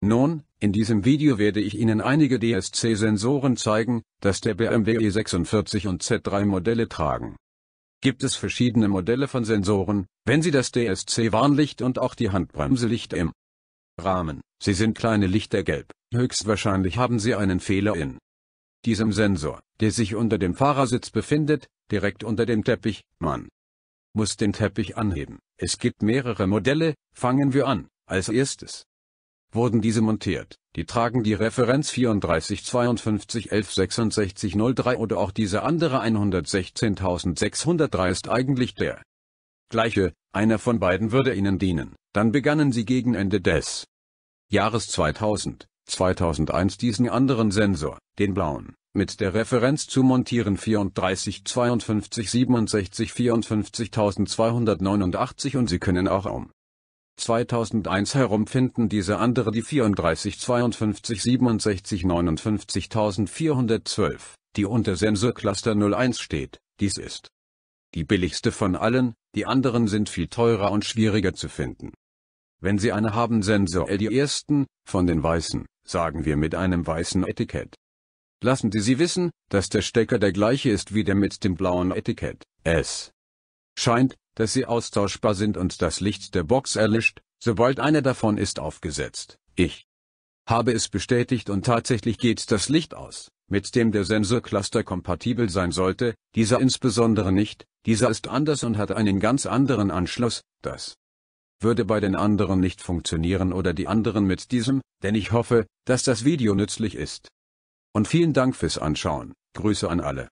Nun, in diesem Video werde ich Ihnen einige DSC-Sensoren zeigen, das der BMW E46 und Z3 Modelle tragen. Gibt es verschiedene Modelle von Sensoren, wenn Sie das DSC-Warnlicht und auch die Handbremselicht im Rahmen, sie sind kleine Lichter gelb, höchstwahrscheinlich haben Sie einen Fehler in diesem Sensor, der sich unter dem Fahrersitz befindet, direkt unter dem Teppich, man muss den Teppich anheben. Es gibt mehrere Modelle, fangen wir an, als erstes wurden diese montiert. Die tragen die Referenz 34 52 11 66 03 oder auch diese andere 116.603 ist eigentlich der gleiche, einer von beiden würde ihnen dienen. Dann begannen sie gegen Ende des Jahres 2000, 2001 diesen anderen Sensor, den blauen, mit der Referenz zu montieren 34 52 67 54 289 und sie können auch um 2001 herum finden diese andere die 34 52 67 59 412, die unter Sensor Cluster 01 steht, dies ist die billigste von allen, die anderen sind viel teurer und schwieriger zu finden. Wenn Sie eine haben Sensor L die ersten, von den weißen, sagen wir mit einem weißen Etikett. Lassen Sie sie wissen, dass der Stecker der gleiche ist wie der mit dem blauen Etikett, es scheint, dass sie austauschbar sind und das Licht der Box erlischt, sobald eine davon ist aufgesetzt. Ich habe es bestätigt und tatsächlich geht das Licht aus, mit dem der Sensorcluster kompatibel sein sollte, dieser insbesondere nicht, dieser ist anders und hat einen ganz anderen Anschluss, das würde bei den anderen nicht funktionieren oder die anderen mit diesem, denn ich hoffe, dass das Video nützlich ist. Und vielen Dank fürs Anschauen, Grüße an alle.